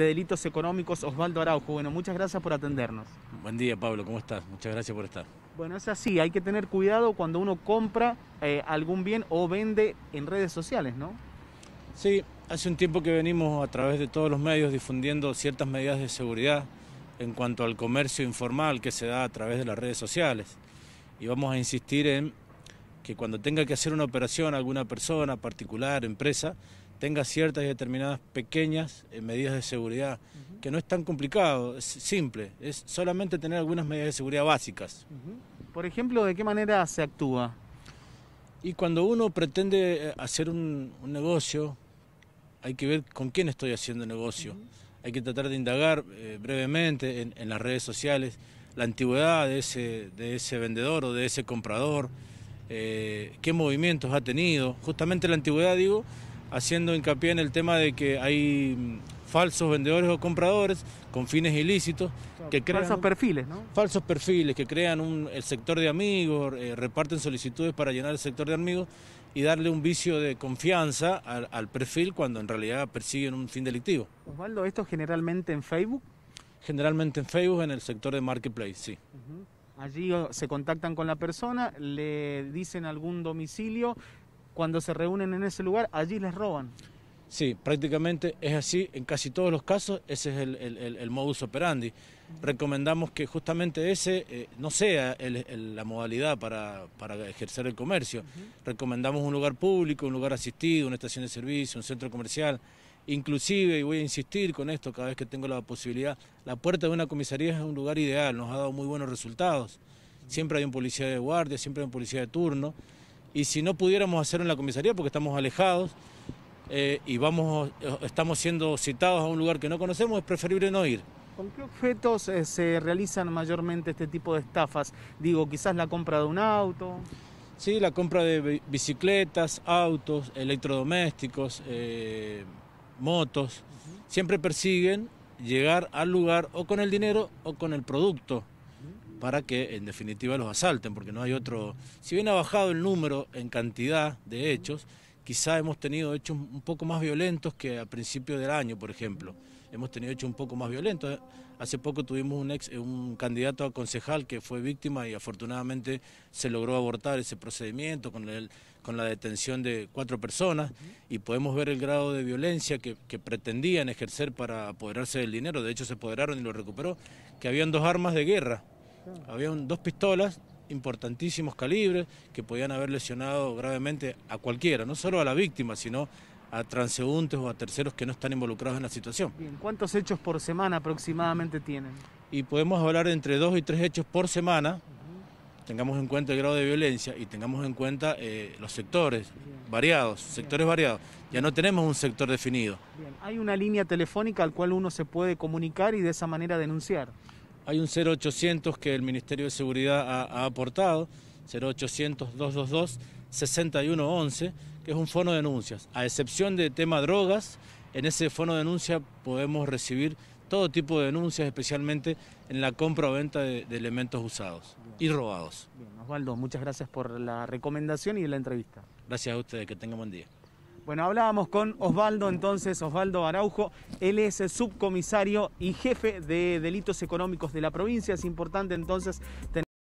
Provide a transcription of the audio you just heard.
de Delitos Económicos, Osvaldo Araujo. Bueno, muchas gracias por atendernos. Buen día, Pablo, ¿cómo estás? Muchas gracias por estar. Bueno, es así, hay que tener cuidado cuando uno compra eh, algún bien o vende en redes sociales, ¿no? Sí, hace un tiempo que venimos a través de todos los medios difundiendo ciertas medidas de seguridad en cuanto al comercio informal que se da a través de las redes sociales. Y vamos a insistir en que cuando tenga que hacer una operación alguna persona, particular, empresa, tenga ciertas y determinadas pequeñas eh, medidas de seguridad, que no es tan complicado, es simple, es solamente tener algunas medidas de seguridad básicas. Por ejemplo, ¿de qué manera se actúa? Y cuando uno pretende eh, hacer un, negocio, hay que ver con quién estoy haciendo negocio. Hay que tratar de indagar eh, brevemente en, las redes sociales la antigüedad de ese, de ese vendedor o de ese comprador, qué movimientos ha tenido. Justamente la antigüedad, digo, haciendo hincapié en el tema de que hay mm, falsos vendedores o compradores con fines ilícitos que crean falsos perfiles, ¿no? Falsos perfiles que crean el sector de amigos, eh, reparten solicitudes para llenar el sector de amigos y darle un vicio de confianza al, perfil cuando en realidad persiguen un fin delictivo. Osvaldo, esto generalmente en Facebook. Generalmente en Facebook, en el sector de marketplace, sí. Allí se contactan con la persona, le dicen algún domicilio cuando se reúnen en ese lugar, allí les roban. Sí, prácticamente es así en casi todos los casos, ese es el, modus operandi. Recomendamos que justamente ese eh, no sea la modalidad para, para, ejercer el comercio. Recomendamos un lugar público, un lugar asistido, una estación de servicio, un centro comercial. Inclusive, y voy a insistir con esto cada vez que tengo la posibilidad, la puerta de una comisaría es un lugar ideal, nos ha dado muy buenos resultados. Siempre hay un policía de guardia, siempre hay un policía de turno y si no pudiéramos hacerlo en la comisaría porque estamos alejados eh, y vamos, eh, estamos siendo citados a un lugar que no conocemos, es preferible no ir. ¿Con qué objetos eh, se realizan mayormente este tipo de estafas? Digo, quizás la compra de un auto. Sí, la compra de bicicletas, autos, electrodomésticos, motos. Siempre persiguen llegar al lugar o con el dinero o con el producto para que en definitiva los asalten, porque no hay otro... Si bien ha bajado el número en cantidad de hechos, quizá hemos tenido hechos un poco más violentos que a principio del año, por ejemplo. Hemos tenido hechos un poco más violentos. Hace poco tuvimos un, ex, un candidato a concejal que fue víctima y afortunadamente se logró abortar ese procedimiento con, con la detención de cuatro personas y podemos ver el grado de violencia que, que pretendían ejercer para apoderarse del dinero. De hecho, se apoderaron y lo recuperó, que habían dos armas de guerra habían dos pistolas, importantísimos calibres, que podían haber lesionado gravemente a cualquiera, no solo a la víctima, sino a transeúntes o a terceros que no están involucrados en la situación. ¿cuántos hechos por semana aproximadamente tienen? Y podemos hablar de entre dos y tres hechos por semana, tengamos en cuenta el grado de violencia y tengamos en cuenta eh, los sectores variados, sectores variados. Ya no tenemos un sector definido. Hay una línea telefónica al cual uno se puede comunicar y de esa manera denunciar. Hay un 0800 que el Ministerio de Seguridad ha, aportado, 0800-222-6111, que es un fono de denuncias. A excepción de tema drogas, en ese fono de denuncia podemos recibir todo tipo de denuncias, especialmente en la compra o venta de, elementos usados y robados. Osvaldo, muchas gracias por la recomendación y la entrevista. Gracias a ustedes, que tengan buen día. Bueno, hablábamos con Osvaldo entonces, Osvaldo Araujo, él es subcomisario y jefe de delitos económicos de la provincia, es importante entonces tener...